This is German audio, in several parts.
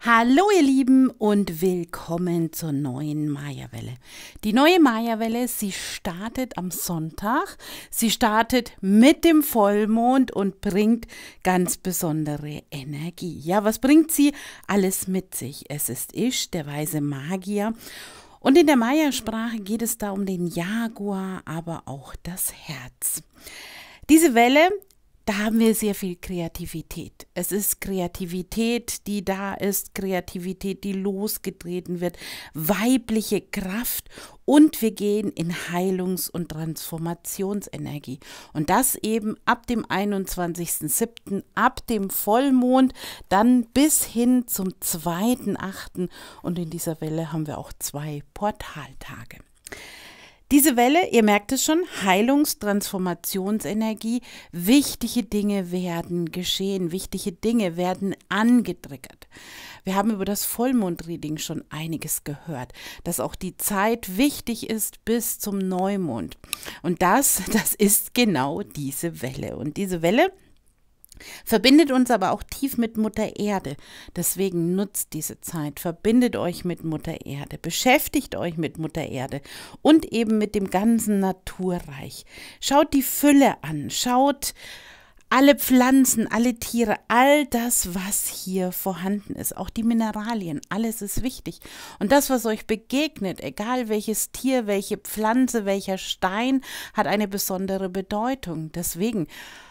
Hallo ihr Lieben und willkommen zur neuen Maya-Welle. Die neue Maya-Welle, sie startet am Sonntag. Sie startet mit dem Vollmond und bringt ganz besondere Energie. Ja, was bringt sie? Alles mit sich. Es ist Ish, der weise Magier. Und in der Maya-Sprache geht es da um den Jaguar, aber auch das Herz. Diese Welle, da haben wir sehr viel Kreativität. Es ist Kreativität, die da ist, Kreativität, die losgetreten wird, weibliche Kraft und wir gehen in Heilungs- und Transformationsenergie. Und das eben ab dem 21.07., ab dem Vollmond, dann bis hin zum 2.08. Und in dieser Welle haben wir auch zwei Portaltage. Diese Welle, ihr merkt es schon, Heilungstransformationsenergie, wichtige Dinge werden geschehen, wichtige Dinge werden angetriggert. Wir haben über das Vollmondreading schon einiges gehört, dass auch die Zeit wichtig ist bis zum Neumond. Und das, das ist genau diese Welle. Und diese Welle, Verbindet uns aber auch tief mit Mutter Erde. Deswegen nutzt diese Zeit. Verbindet euch mit Mutter Erde. Beschäftigt euch mit Mutter Erde und eben mit dem ganzen Naturreich. Schaut die Fülle an. Schaut alle Pflanzen, alle Tiere, all das, was hier vorhanden ist, auch die Mineralien, alles ist wichtig. Und das, was euch begegnet, egal welches Tier, welche Pflanze, welcher Stein, hat eine besondere Bedeutung. Deswegen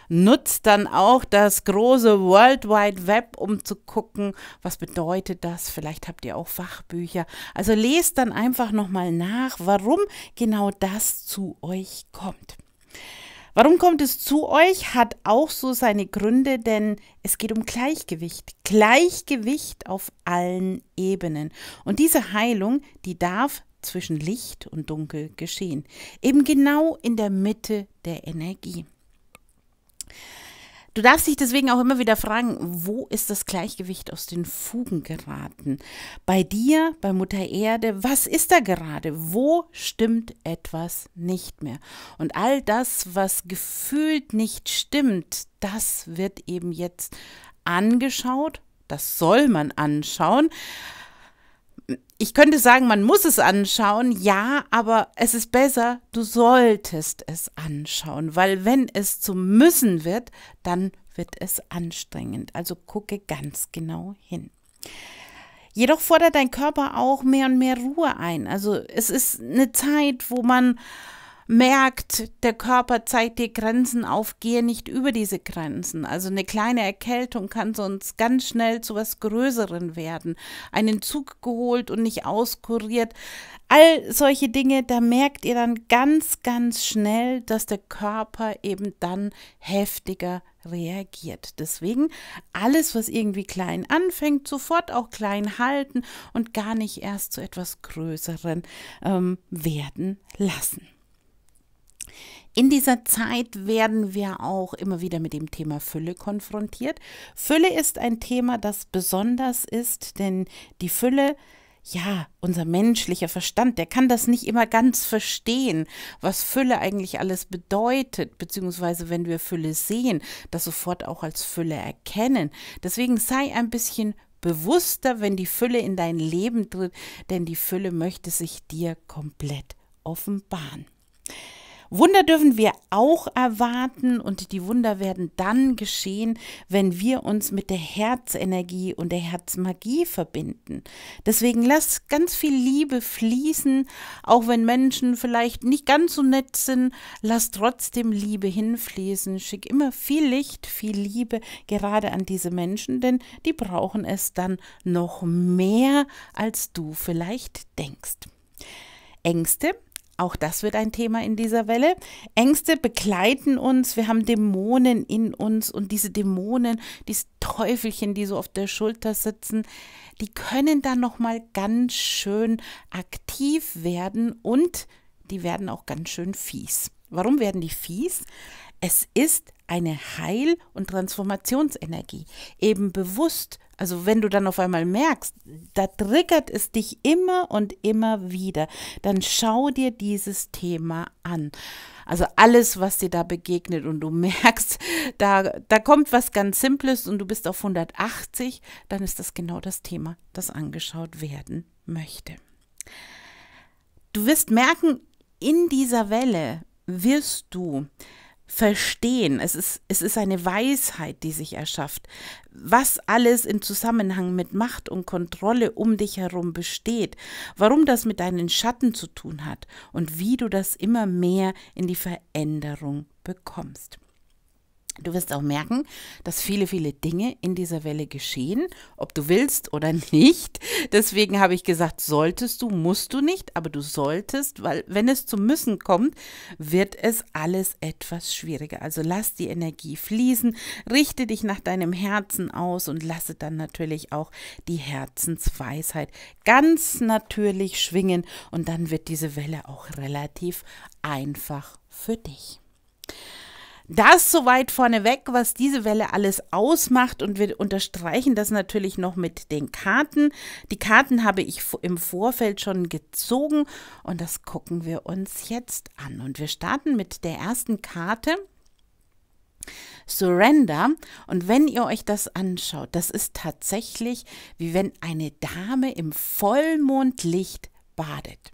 nutzt dann auch das große World Wide Web, um zu gucken, was bedeutet das. Vielleicht habt ihr auch Fachbücher. Also lest dann einfach nochmal nach, warum genau das zu euch kommt. Warum kommt es zu euch? Hat auch so seine Gründe, denn es geht um Gleichgewicht. Gleichgewicht auf allen Ebenen. Und diese Heilung, die darf zwischen Licht und Dunkel geschehen. Eben genau in der Mitte der Energie. Du darfst dich deswegen auch immer wieder fragen, wo ist das Gleichgewicht aus den Fugen geraten? Bei dir, bei Mutter Erde, was ist da gerade? Wo stimmt etwas nicht mehr? Und all das, was gefühlt nicht stimmt, das wird eben jetzt angeschaut. Das soll man anschauen ich könnte sagen, man muss es anschauen, ja, aber es ist besser, du solltest es anschauen, weil wenn es zum Müssen wird, dann wird es anstrengend. Also gucke ganz genau hin. Jedoch fordert dein Körper auch mehr und mehr Ruhe ein. Also es ist eine Zeit, wo man merkt, der Körper zeigt dir Grenzen auf, gehe nicht über diese Grenzen. Also eine kleine Erkältung kann sonst ganz schnell zu was Größeren werden. Einen Zug geholt und nicht auskuriert. All solche Dinge, da merkt ihr dann ganz, ganz schnell, dass der Körper eben dann heftiger reagiert. Deswegen alles, was irgendwie klein anfängt, sofort auch klein halten und gar nicht erst zu etwas Größeren ähm, werden lassen. In dieser Zeit werden wir auch immer wieder mit dem Thema Fülle konfrontiert. Fülle ist ein Thema, das besonders ist, denn die Fülle ja, unser menschlicher Verstand, der kann das nicht immer ganz verstehen, was Fülle eigentlich alles bedeutet, beziehungsweise wenn wir Fülle sehen, das sofort auch als Fülle erkennen. Deswegen sei ein bisschen bewusster, wenn die Fülle in dein Leben tritt, denn die Fülle möchte sich dir komplett offenbaren. Wunder dürfen wir auch erwarten und die Wunder werden dann geschehen, wenn wir uns mit der Herzenergie und der Herzmagie verbinden. Deswegen lass ganz viel Liebe fließen, auch wenn Menschen vielleicht nicht ganz so nett sind, lass trotzdem Liebe hinfließen. Schick immer viel Licht, viel Liebe gerade an diese Menschen, denn die brauchen es dann noch mehr, als du vielleicht denkst. Ängste auch das wird ein Thema in dieser Welle. Ängste begleiten uns. Wir haben Dämonen in uns und diese Dämonen, diese Teufelchen, die so auf der Schulter sitzen, die können dann noch mal ganz schön aktiv werden und die werden auch ganz schön fies. Warum werden die fies? Es ist eine Heil- und Transformationsenergie. Eben bewusst, also wenn du dann auf einmal merkst, da triggert es dich immer und immer wieder, dann schau dir dieses Thema an. Also alles, was dir da begegnet und du merkst, da, da kommt was ganz Simples und du bist auf 180, dann ist das genau das Thema, das angeschaut werden möchte. Du wirst merken, in dieser Welle wirst du verstehen. Es ist, es ist eine Weisheit, die sich erschafft, was alles im Zusammenhang mit Macht und Kontrolle um dich herum besteht, warum das mit deinen Schatten zu tun hat und wie du das immer mehr in die Veränderung bekommst. Du wirst auch merken, dass viele, viele Dinge in dieser Welle geschehen, ob du willst oder nicht. Deswegen habe ich gesagt, solltest du, musst du nicht, aber du solltest, weil wenn es zum Müssen kommt, wird es alles etwas schwieriger. Also lass die Energie fließen, richte dich nach deinem Herzen aus und lasse dann natürlich auch die Herzensweisheit ganz natürlich schwingen und dann wird diese Welle auch relativ einfach für dich. Das soweit vorneweg, was diese Welle alles ausmacht. Und wir unterstreichen das natürlich noch mit den Karten. Die Karten habe ich im Vorfeld schon gezogen und das gucken wir uns jetzt an. Und wir starten mit der ersten Karte. Surrender. Und wenn ihr euch das anschaut, das ist tatsächlich wie wenn eine Dame im Vollmondlicht badet.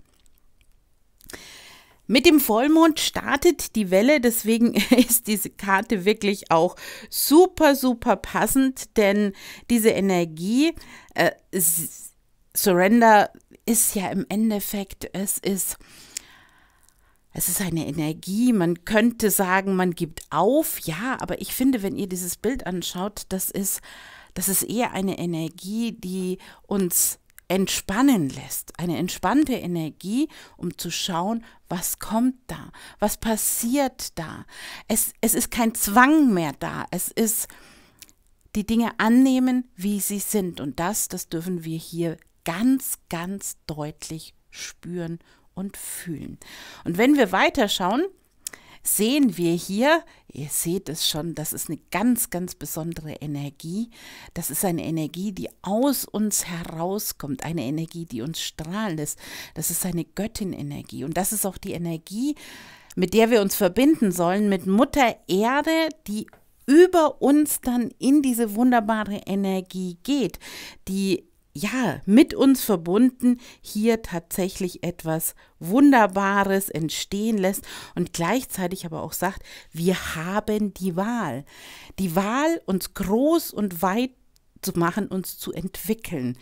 Mit dem Vollmond startet die Welle, deswegen ist diese Karte wirklich auch super, super passend, denn diese Energie, äh, Surrender ist ja im Endeffekt, es ist, es ist eine Energie, man könnte sagen, man gibt auf, ja, aber ich finde, wenn ihr dieses Bild anschaut, das ist, das ist eher eine Energie, die uns entspannen lässt, eine entspannte Energie, um zu schauen, was kommt da, was passiert da. Es, es ist kein Zwang mehr da, es ist die Dinge annehmen, wie sie sind. Und das, das dürfen wir hier ganz, ganz deutlich spüren und fühlen. Und wenn wir weiterschauen, sehen wir hier, ihr seht es schon, das ist eine ganz, ganz besondere Energie. Das ist eine Energie, die aus uns herauskommt, eine Energie, die uns strahlt. Ist. Das ist eine Göttinenergie und das ist auch die Energie, mit der wir uns verbinden sollen, mit Mutter Erde, die über uns dann in diese wunderbare Energie geht, die ja, mit uns verbunden hier tatsächlich etwas Wunderbares entstehen lässt und gleichzeitig aber auch sagt, wir haben die Wahl. Die Wahl, uns groß und weit zu machen, uns zu entwickeln.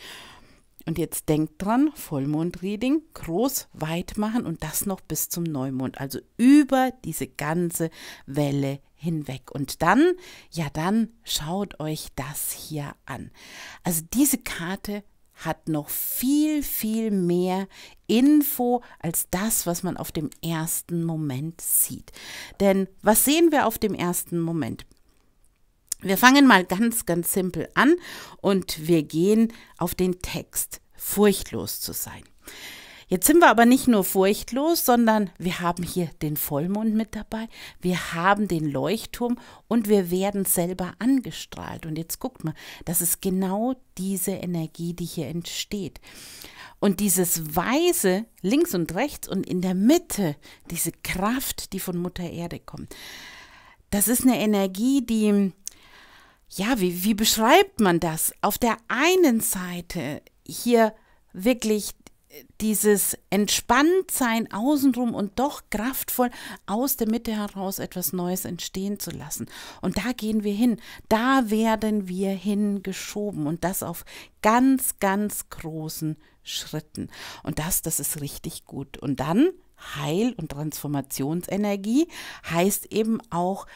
Und jetzt denkt dran, Vollmond-Reading, groß, weit machen und das noch bis zum Neumond, also über diese ganze Welle hinweg. Und dann, ja dann, schaut euch das hier an. Also diese Karte hat noch viel, viel mehr Info als das, was man auf dem ersten Moment sieht. Denn was sehen wir auf dem ersten Moment? Wir fangen mal ganz, ganz simpel an und wir gehen auf den Text, furchtlos zu sein. Jetzt sind wir aber nicht nur furchtlos, sondern wir haben hier den Vollmond mit dabei, wir haben den Leuchtturm und wir werden selber angestrahlt. Und jetzt guckt mal, das ist genau diese Energie, die hier entsteht. Und dieses Weise links und rechts und in der Mitte, diese Kraft, die von Mutter Erde kommt, das ist eine Energie, die ja, wie, wie beschreibt man das? Auf der einen Seite hier wirklich dieses Entspanntsein außenrum und doch kraftvoll aus der Mitte heraus etwas Neues entstehen zu lassen. Und da gehen wir hin, da werden wir hingeschoben und das auf ganz, ganz großen Schritten. Und das, das ist richtig gut. Und dann Heil- und Transformationsenergie heißt eben auch,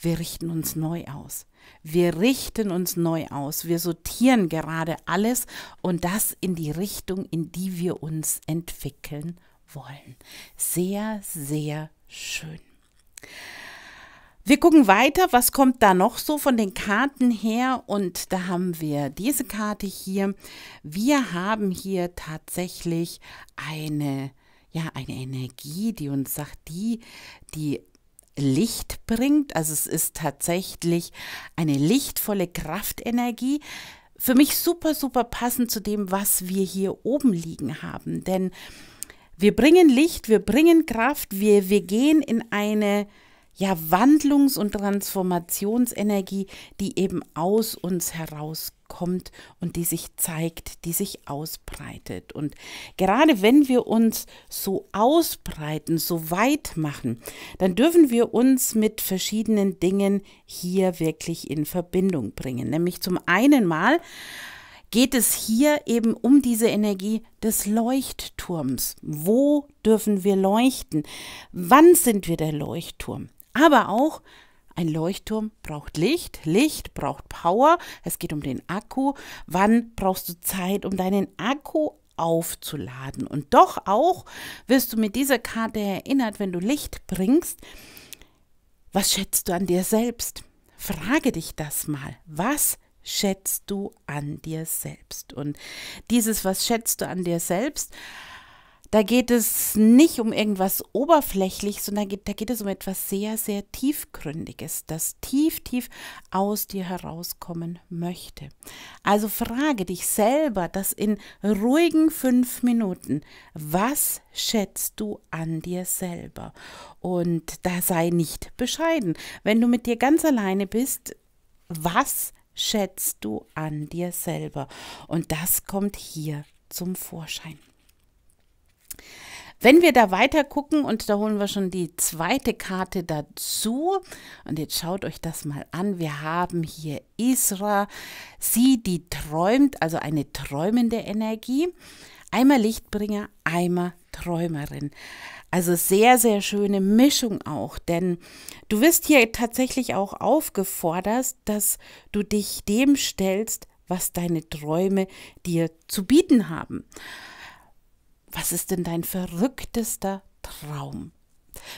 wir richten uns neu aus. Wir richten uns neu aus. Wir sortieren gerade alles und das in die Richtung, in die wir uns entwickeln wollen. Sehr, sehr schön. Wir gucken weiter, was kommt da noch so von den Karten her? Und da haben wir diese Karte hier. Wir haben hier tatsächlich eine, ja, eine Energie, die uns sagt, die, die Licht bringt. Also es ist tatsächlich eine lichtvolle Kraftenergie. Für mich super, super passend zu dem, was wir hier oben liegen haben. Denn wir bringen Licht, wir bringen Kraft, wir, wir gehen in eine ja, Wandlungs- und Transformationsenergie, die eben aus uns herauskommt und die sich zeigt, die sich ausbreitet. Und gerade wenn wir uns so ausbreiten, so weit machen, dann dürfen wir uns mit verschiedenen Dingen hier wirklich in Verbindung bringen. Nämlich zum einen mal, geht es hier eben um diese Energie des Leuchtturms. Wo dürfen wir leuchten? Wann sind wir der Leuchtturm? Aber auch ein Leuchtturm braucht Licht, Licht braucht Power, es geht um den Akku. Wann brauchst du Zeit, um deinen Akku aufzuladen? Und doch auch wirst du mit dieser Karte erinnert, wenn du Licht bringst, was schätzt du an dir selbst? Frage dich das mal. Was schätzt du an dir selbst? Und dieses, was schätzt du an dir selbst, da geht es nicht um irgendwas oberflächlich, sondern da geht, da geht es um etwas sehr, sehr Tiefgründiges, das tief, tief aus dir herauskommen möchte. Also frage dich selber das in ruhigen fünf Minuten. Was schätzt du an dir selber? Und da sei nicht bescheiden. Wenn du mit dir ganz alleine bist, was schätzt du an dir selber? Und das kommt hier zum Vorschein. Wenn wir da weiter gucken, und da holen wir schon die zweite Karte dazu, und jetzt schaut euch das mal an, wir haben hier Isra, sie, die träumt, also eine träumende Energie, einmal Lichtbringer, einmal Träumerin. Also sehr, sehr schöne Mischung auch, denn du wirst hier tatsächlich auch aufgefordert, dass du dich dem stellst, was deine Träume dir zu bieten haben was ist denn dein verrücktester Traum?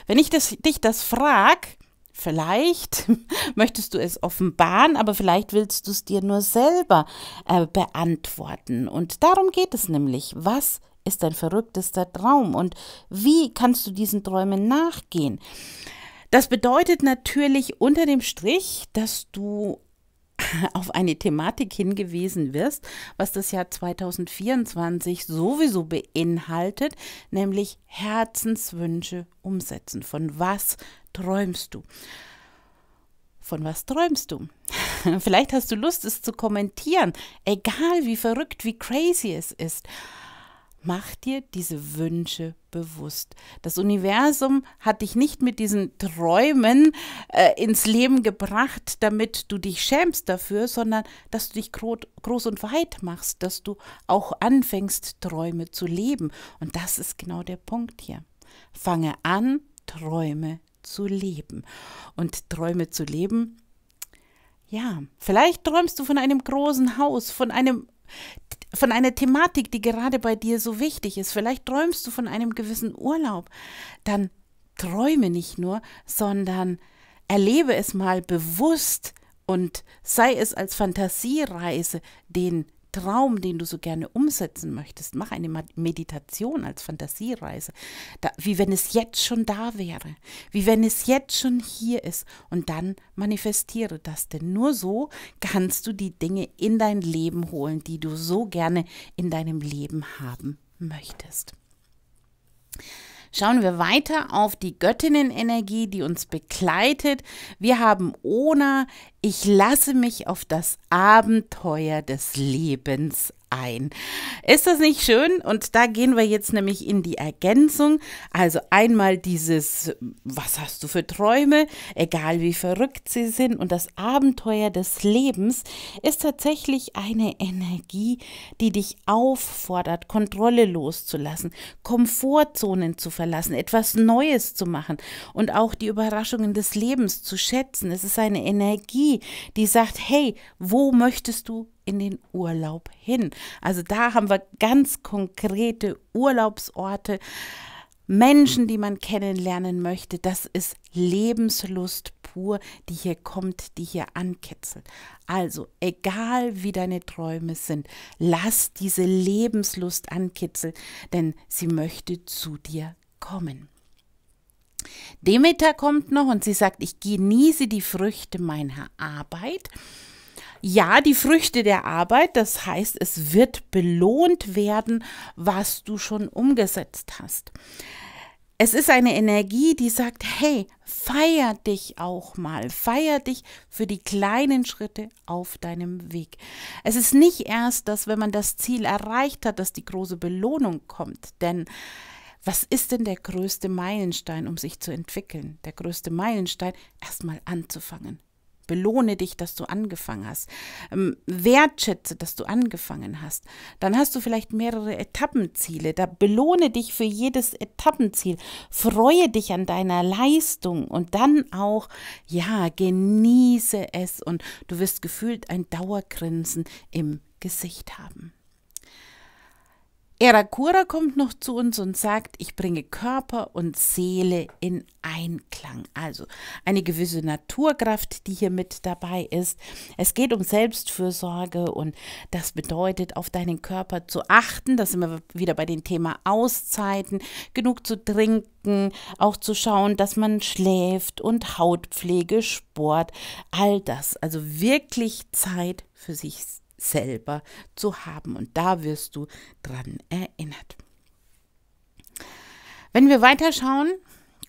Wenn ich das, dich das frag, vielleicht möchtest du es offenbaren, aber vielleicht willst du es dir nur selber äh, beantworten. Und darum geht es nämlich. Was ist dein verrücktester Traum und wie kannst du diesen Träumen nachgehen? Das bedeutet natürlich unter dem Strich, dass du auf eine Thematik hingewiesen wirst, was das Jahr 2024 sowieso beinhaltet, nämlich Herzenswünsche umsetzen. Von was träumst du? Von was träumst du? Vielleicht hast du Lust, es zu kommentieren, egal wie verrückt, wie crazy es ist. Mach dir diese Wünsche bewusst. Das Universum hat dich nicht mit diesen Träumen äh, ins Leben gebracht, damit du dich schämst dafür, sondern dass du dich gro groß und weit machst, dass du auch anfängst, Träume zu leben. Und das ist genau der Punkt hier. Fange an, Träume zu leben. Und Träume zu leben, ja, vielleicht träumst du von einem großen Haus, von einem von einer Thematik, die gerade bei dir so wichtig ist. Vielleicht träumst du von einem gewissen Urlaub. Dann träume nicht nur, sondern erlebe es mal bewusst und sei es als Fantasiereise, den Traum, den du so gerne umsetzen möchtest, mach eine Meditation als Fantasiereise, da, wie wenn es jetzt schon da wäre, wie wenn es jetzt schon hier ist und dann manifestiere das, denn nur so kannst du die Dinge in dein Leben holen, die du so gerne in deinem Leben haben möchtest. Schauen wir weiter auf die Göttinnenenergie, die uns begleitet. Wir haben Ona, ich lasse mich auf das Abenteuer des Lebens ein. Ist das nicht schön? Und da gehen wir jetzt nämlich in die Ergänzung. Also einmal dieses, was hast du für Träume, egal wie verrückt sie sind. Und das Abenteuer des Lebens ist tatsächlich eine Energie, die dich auffordert, Kontrolle loszulassen, Komfortzonen zu verlassen, etwas Neues zu machen und auch die Überraschungen des Lebens zu schätzen. Es ist eine Energie, die sagt, hey, wo möchtest du in den Urlaub hin. Also da haben wir ganz konkrete Urlaubsorte, Menschen, die man kennenlernen möchte. Das ist Lebenslust pur, die hier kommt, die hier ankitzelt. Also egal wie deine Träume sind, lass diese Lebenslust ankitzeln, denn sie möchte zu dir kommen. Demeter kommt noch und sie sagt, ich genieße die Früchte meiner Arbeit ja, die Früchte der Arbeit, das heißt, es wird belohnt werden, was du schon umgesetzt hast. Es ist eine Energie, die sagt, hey, feier dich auch mal, feier dich für die kleinen Schritte auf deinem Weg. Es ist nicht erst, dass wenn man das Ziel erreicht hat, dass die große Belohnung kommt, denn was ist denn der größte Meilenstein, um sich zu entwickeln? Der größte Meilenstein, erstmal anzufangen, Belohne dich, dass du angefangen hast. Ähm, wertschätze, dass du angefangen hast. Dann hast du vielleicht mehrere Etappenziele. Da belohne dich für jedes Etappenziel. Freue dich an deiner Leistung und dann auch, ja, genieße es und du wirst gefühlt ein Dauergrinsen im Gesicht haben. Erakura kommt noch zu uns und sagt, ich bringe Körper und Seele in Einklang. Also eine gewisse Naturkraft, die hier mit dabei ist. Es geht um Selbstfürsorge und das bedeutet, auf deinen Körper zu achten. Da sind wir wieder bei dem Thema Auszeiten, genug zu trinken, auch zu schauen, dass man schläft und Hautpflege, Sport, all das. Also wirklich Zeit für sich selbst selber zu haben. Und da wirst du dran erinnert. Wenn wir weiterschauen,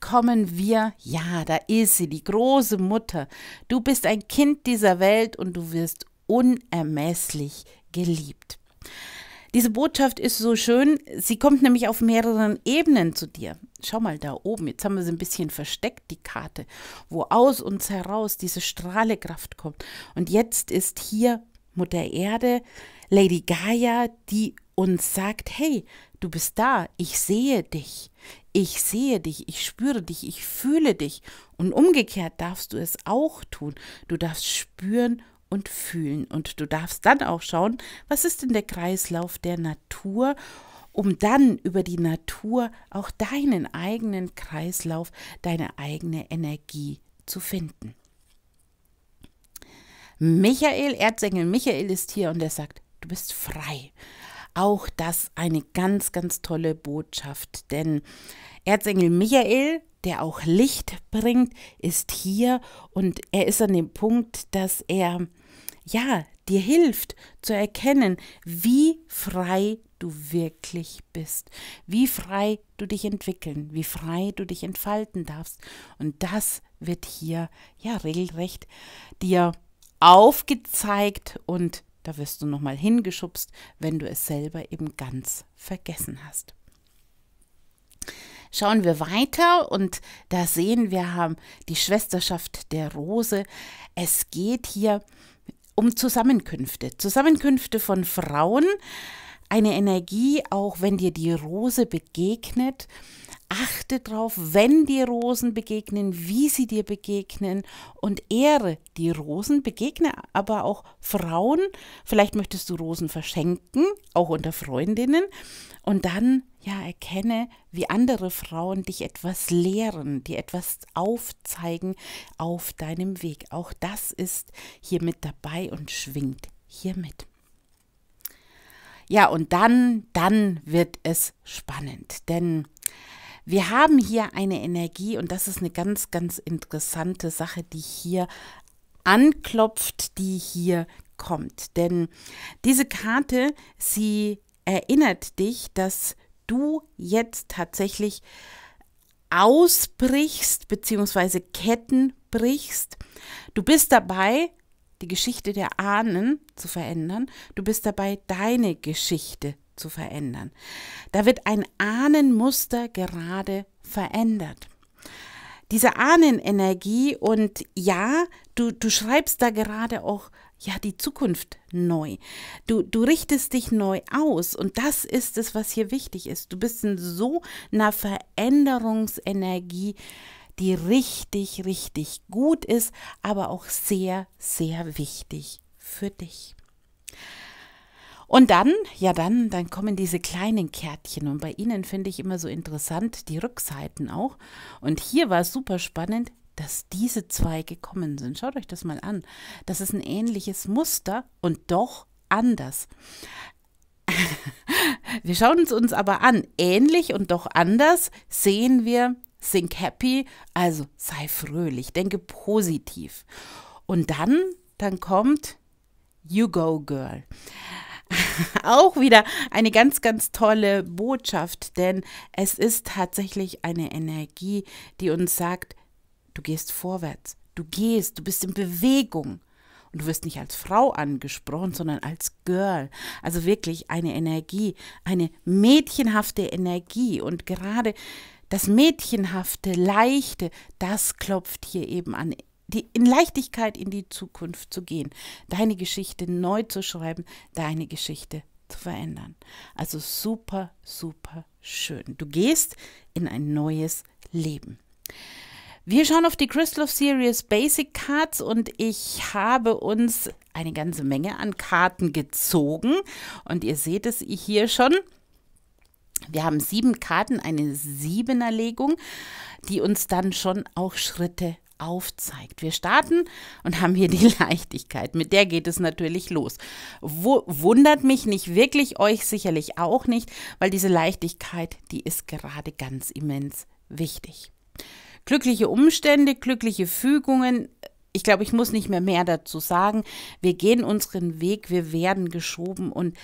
kommen wir, ja, da ist sie, die große Mutter. Du bist ein Kind dieser Welt und du wirst unermesslich geliebt. Diese Botschaft ist so schön, sie kommt nämlich auf mehreren Ebenen zu dir. Schau mal da oben, jetzt haben wir sie ein bisschen versteckt, die Karte, wo aus uns heraus diese Strahlekraft kommt. Und jetzt ist hier Mutter Erde, Lady Gaia, die uns sagt, hey, du bist da, ich sehe dich, ich sehe dich, ich spüre dich, ich fühle dich. Und umgekehrt darfst du es auch tun. Du darfst spüren und fühlen. Und du darfst dann auch schauen, was ist denn der Kreislauf der Natur, um dann über die Natur auch deinen eigenen Kreislauf, deine eigene Energie zu finden. Michael Erzengel. Michael ist hier und er sagt, du bist frei. Auch das eine ganz, ganz tolle Botschaft, denn Erzengel Michael, der auch Licht bringt, ist hier und er ist an dem Punkt, dass er, ja, dir hilft zu erkennen, wie frei du wirklich bist, wie frei du dich entwickeln, wie frei du dich entfalten darfst. Und das wird hier ja regelrecht dir aufgezeigt und da wirst du nochmal hingeschubst, wenn du es selber eben ganz vergessen hast. Schauen wir weiter und da sehen wir haben die Schwesterschaft der Rose. Es geht hier um Zusammenkünfte, Zusammenkünfte von Frauen, eine Energie, auch wenn dir die Rose begegnet, Achte darauf, wenn dir Rosen begegnen, wie sie dir begegnen und ehre die Rosen. Begegne aber auch Frauen. Vielleicht möchtest du Rosen verschenken, auch unter Freundinnen. Und dann, ja, erkenne, wie andere Frauen dich etwas lehren, dir etwas aufzeigen auf deinem Weg. Auch das ist hier mit dabei und schwingt hier mit. Ja, und dann, dann wird es spannend, denn wir haben hier eine Energie und das ist eine ganz, ganz interessante Sache, die hier anklopft, die hier kommt. Denn diese Karte, sie erinnert dich, dass du jetzt tatsächlich ausbrichst bzw. Ketten brichst. Du bist dabei, die Geschichte der Ahnen zu verändern. Du bist dabei, deine Geschichte zu verändern. Da wird ein Ahnenmuster gerade verändert. Diese Ahnenenergie und ja, du, du schreibst da gerade auch ja die Zukunft neu. Du, du richtest dich neu aus und das ist es, was hier wichtig ist. Du bist in so einer Veränderungsenergie, die richtig, richtig gut ist, aber auch sehr, sehr wichtig für dich. Und dann, ja dann, dann kommen diese kleinen Kärtchen und bei ihnen finde ich immer so interessant die Rückseiten auch. Und hier war es super spannend, dass diese zwei gekommen sind. Schaut euch das mal an. Das ist ein ähnliches Muster und doch anders. wir schauen es uns aber an. Ähnlich und doch anders sehen wir Think happy, also sei fröhlich, denke positiv. Und dann, dann kommt You Go Girl. auch wieder eine ganz, ganz tolle Botschaft, denn es ist tatsächlich eine Energie, die uns sagt, du gehst vorwärts, du gehst, du bist in Bewegung. Und du wirst nicht als Frau angesprochen, sondern als Girl. Also wirklich eine Energie, eine mädchenhafte Energie. Und gerade das Mädchenhafte, Leichte, das klopft hier eben an die, in Leichtigkeit in die Zukunft zu gehen, deine Geschichte neu zu schreiben, deine Geschichte zu verändern. Also super, super schön. Du gehst in ein neues Leben. Wir schauen auf die Crystal of Series Basic Cards und ich habe uns eine ganze Menge an Karten gezogen und ihr seht es hier schon. Wir haben sieben Karten, eine Siebenerlegung, die uns dann schon auch Schritte aufzeigt. Wir starten und haben hier die Leichtigkeit. Mit der geht es natürlich los. Wo, wundert mich nicht wirklich, euch sicherlich auch nicht, weil diese Leichtigkeit, die ist gerade ganz immens wichtig. Glückliche Umstände, glückliche Fügungen. Ich glaube, ich muss nicht mehr mehr dazu sagen. Wir gehen unseren Weg, wir werden geschoben und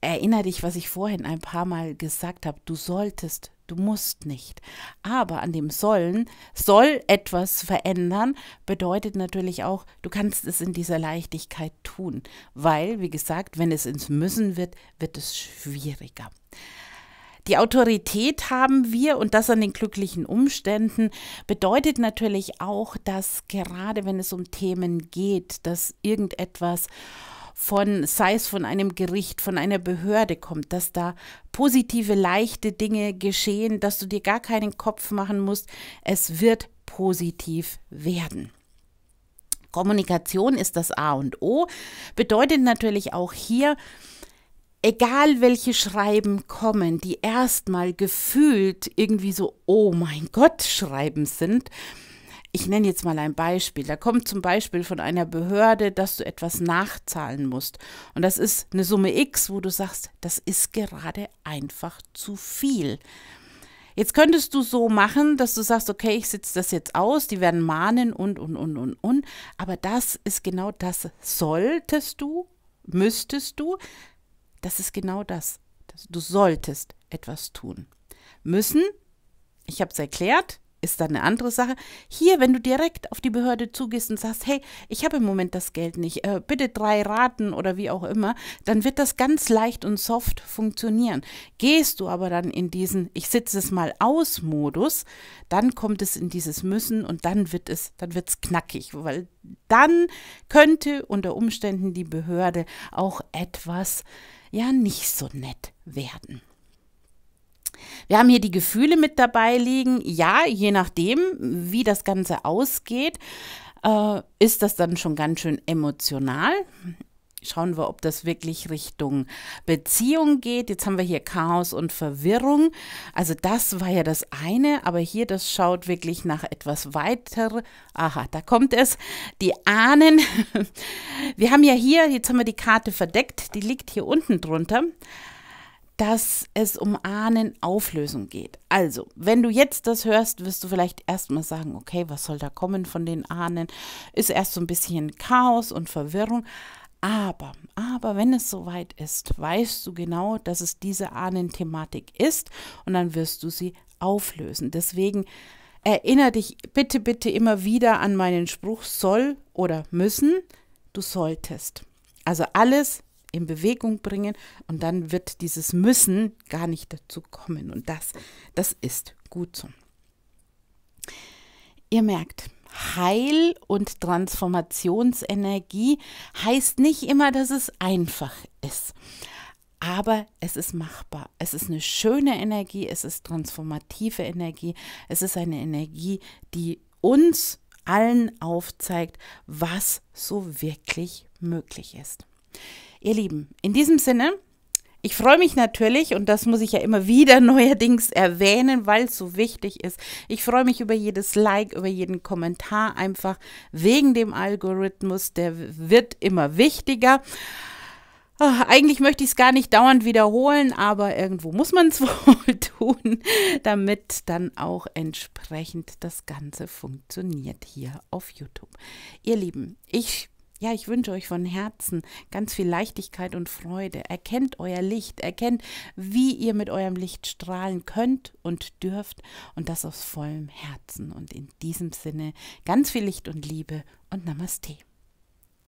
erinnere dich, was ich vorhin ein paar Mal gesagt habe. Du solltest, du musst nicht. Aber an dem Sollen soll etwas verändern, bedeutet natürlich auch, du kannst es in dieser Leichtigkeit tun. Weil, wie gesagt, wenn es ins Müssen wird, wird es schwieriger. Die Autorität haben wir und das an den glücklichen Umständen bedeutet natürlich auch, dass gerade wenn es um Themen geht, dass irgendetwas von, sei es von einem Gericht, von einer Behörde kommt, dass da positive, leichte Dinge geschehen, dass du dir gar keinen Kopf machen musst. Es wird positiv werden. Kommunikation ist das A und O, bedeutet natürlich auch hier, egal welche Schreiben kommen, die erstmal gefühlt irgendwie so, oh mein Gott, Schreiben sind, ich nenne jetzt mal ein Beispiel. Da kommt zum Beispiel von einer Behörde, dass du etwas nachzahlen musst. Und das ist eine Summe X, wo du sagst, das ist gerade einfach zu viel. Jetzt könntest du so machen, dass du sagst, okay, ich sitze das jetzt aus, die werden mahnen und, und, und, und, und. Aber das ist genau das. Solltest du, müsstest du, das ist genau das. Du solltest etwas tun. Müssen, ich habe es erklärt, ist dann eine andere Sache. Hier, wenn du direkt auf die Behörde zugehst und sagst, hey, ich habe im Moment das Geld nicht, äh, bitte drei Raten oder wie auch immer, dann wird das ganz leicht und soft funktionieren. Gehst du aber dann in diesen, ich sitze es mal aus Modus, dann kommt es in dieses Müssen und dann wird es, dann wird es knackig, weil dann könnte unter Umständen die Behörde auch etwas, ja, nicht so nett werden. Wir haben hier die Gefühle mit dabei liegen. Ja, je nachdem, wie das Ganze ausgeht, äh, ist das dann schon ganz schön emotional. Schauen wir, ob das wirklich Richtung Beziehung geht. Jetzt haben wir hier Chaos und Verwirrung. Also das war ja das eine, aber hier, das schaut wirklich nach etwas weiter. Aha, da kommt es. Die Ahnen. Wir haben ja hier, jetzt haben wir die Karte verdeckt, die liegt hier unten drunter dass es um Ahnenauflösung geht. Also, wenn du jetzt das hörst, wirst du vielleicht erstmal sagen, okay, was soll da kommen von den Ahnen? Ist erst so ein bisschen Chaos und Verwirrung. Aber, aber wenn es soweit ist, weißt du genau, dass es diese Ahnenthematik ist und dann wirst du sie auflösen. Deswegen erinnere dich bitte, bitte immer wieder an meinen Spruch soll oder müssen. Du solltest. Also alles in Bewegung bringen und dann wird dieses Müssen gar nicht dazu kommen. Und das, das ist gut so. Ihr merkt, Heil- und Transformationsenergie heißt nicht immer, dass es einfach ist. Aber es ist machbar. Es ist eine schöne Energie, es ist transformative Energie, es ist eine Energie, die uns allen aufzeigt, was so wirklich möglich ist. Ihr Lieben, in diesem Sinne, ich freue mich natürlich, und das muss ich ja immer wieder neuerdings erwähnen, weil es so wichtig ist. Ich freue mich über jedes Like, über jeden Kommentar, einfach wegen dem Algorithmus, der wird immer wichtiger. Ach, eigentlich möchte ich es gar nicht dauernd wiederholen, aber irgendwo muss man es wohl tun, damit dann auch entsprechend das Ganze funktioniert hier auf YouTube. Ihr Lieben, ich ja, ich wünsche euch von Herzen ganz viel Leichtigkeit und Freude. Erkennt euer Licht, erkennt, wie ihr mit eurem Licht strahlen könnt und dürft und das aus vollem Herzen. Und in diesem Sinne ganz viel Licht und Liebe und Namaste.